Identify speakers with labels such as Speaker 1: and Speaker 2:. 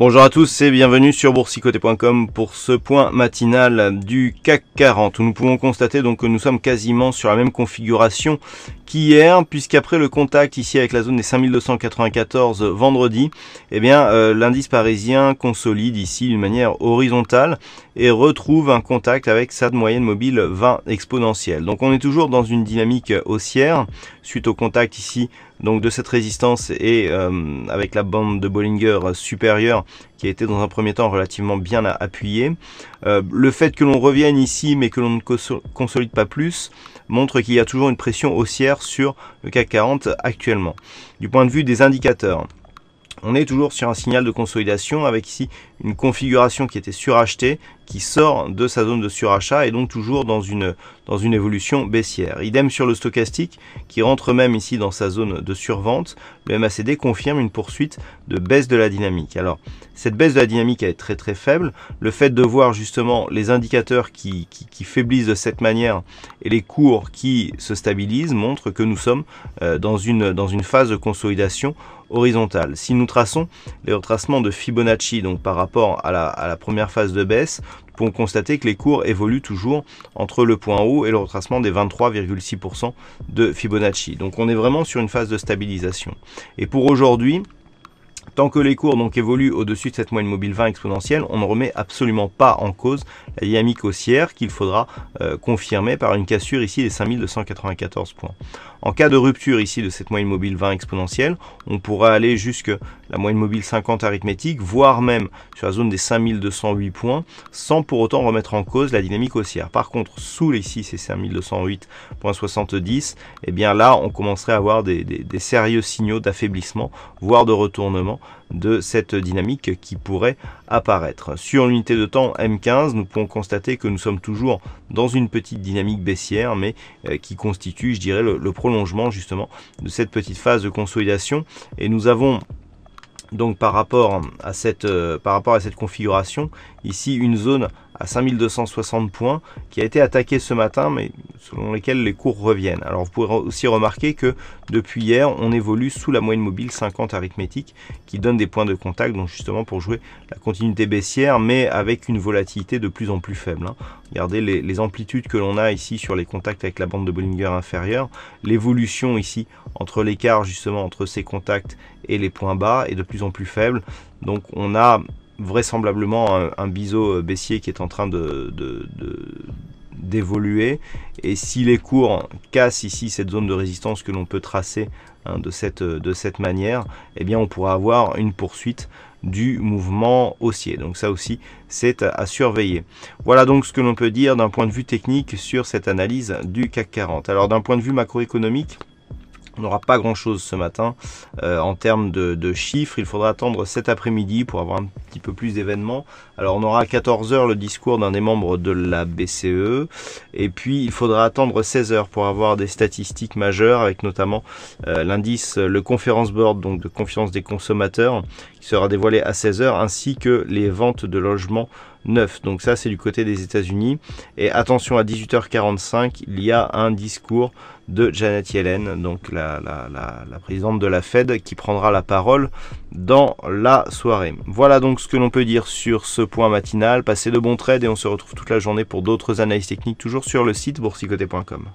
Speaker 1: Bonjour à tous et bienvenue sur boursicoté.com pour ce point matinal du CAC 40 où nous pouvons constater donc que nous sommes quasiment sur la même configuration qu'hier puisqu'après le contact ici avec la zone des 5294 vendredi, eh bien euh, l'indice parisien consolide ici d'une manière horizontale et retrouve un contact avec sa moyenne mobile 20 exponentielle. Donc on est toujours dans une dynamique haussière suite au contact ici donc de cette résistance et euh, avec la bande de Bollinger supérieure qui a été dans un premier temps relativement bien appuyée. Euh, le fait que l'on revienne ici mais que l'on ne consolide pas plus montre qu'il y a toujours une pression haussière sur le CAC 40 actuellement. Du point de vue des indicateurs, on est toujours sur un signal de consolidation avec ici une configuration qui était surachetée qui sort de sa zone de surachat et donc toujours dans une, dans une évolution baissière. Idem sur le stochastique qui rentre même ici dans sa zone de survente. Le MACD confirme une poursuite de baisse de la dynamique. Alors cette baisse de la dynamique est très très faible. Le fait de voir justement les indicateurs qui, qui, faiblissent de cette manière et les cours qui se stabilisent montre que nous sommes euh, dans une, dans une phase de consolidation horizontale. Si nous traçons les retracements de Fibonacci donc par rapport à la première phase de baisse, pour constater que les cours évoluent toujours entre le point haut et le retracement des 23,6% de Fibonacci. Donc on est vraiment sur une phase de stabilisation. Et pour aujourd'hui, Tant que les cours donc évoluent au-dessus de cette moyenne mobile 20 exponentielle, on ne remet absolument pas en cause la dynamique haussière qu'il faudra euh, confirmer par une cassure ici des 5294 points. En cas de rupture ici de cette moyenne mobile 20 exponentielle, on pourrait aller jusque la moyenne mobile 50 arithmétique, voire même sur la zone des 5208 points, sans pour autant remettre en cause la dynamique haussière. Par contre, sous les 6 et 5208.70, eh bien là, on commencerait à avoir des sérieux signaux d'affaiblissement, voire de retournement de cette dynamique qui pourrait apparaître. Sur l'unité de temps M15, nous pouvons constater que nous sommes toujours dans une petite dynamique baissière, mais euh, qui constitue, je dirais, le, prolongement justement de cette petite phase de consolidation. Et nous avons donc par rapport euh, par rapport à cette configuration, ici une zone à 5260 points qui a été attaqué ce matin mais selon lesquels les cours reviennent. Alors vous pouvez aussi remarquer que depuis hier on évolue sous la moyenne mobile 50 arithmétique qui donne des points de contact donc justement pour jouer la continuité baissière mais avec une volatilité de plus en plus faible. Hein. Regardez les, amplitudes que l'on a ici sur les contacts avec la bande de Bollinger inférieure, l'évolution ici entre l'écart justement entre ces contacts et les points bas est de plus en plus faible. Donc on a vraisemblablement un, biseau euh, baissier qui est en train de, d'évoluer. Et si les cours cassent ici cette zone de résistance que l'on peut tracer hein, de, cette, euh, de cette manière, eh bien on pourra avoir une poursuite du mouvement haussier. Donc ça aussi, c'est à surveiller. Voilà donc ce que l'on peut dire d'un point de vue technique sur cette analyse du CAC 40. Alors d'un point de vue macroéconomique, on n'aura pas grand chose ce matin euh, en termes de, chiffres. Il faudra attendre cet après-midi pour avoir un petit peu plus d'événements. Alors on aura à 14h le discours d'un des membres de la BCE et puis il faudra attendre 16h pour avoir des statistiques majeures avec notamment euh, l'indice euh, le Conference Board donc de confiance des consommateurs qui sera dévoilé à 16h ainsi que les ventes de logements neufs. Donc ça c'est du côté des États-Unis et attention à 18h45 il y a un discours de Janet Yellen donc la, la présidente de la Fed qui prendra la parole dans la soirée. Voilà donc ce que l'on peut dire sur ce point matinal. Passez de bons trades et on se retrouve toute la journée pour d'autres analyses techniques toujours sur le site boursicoté.com.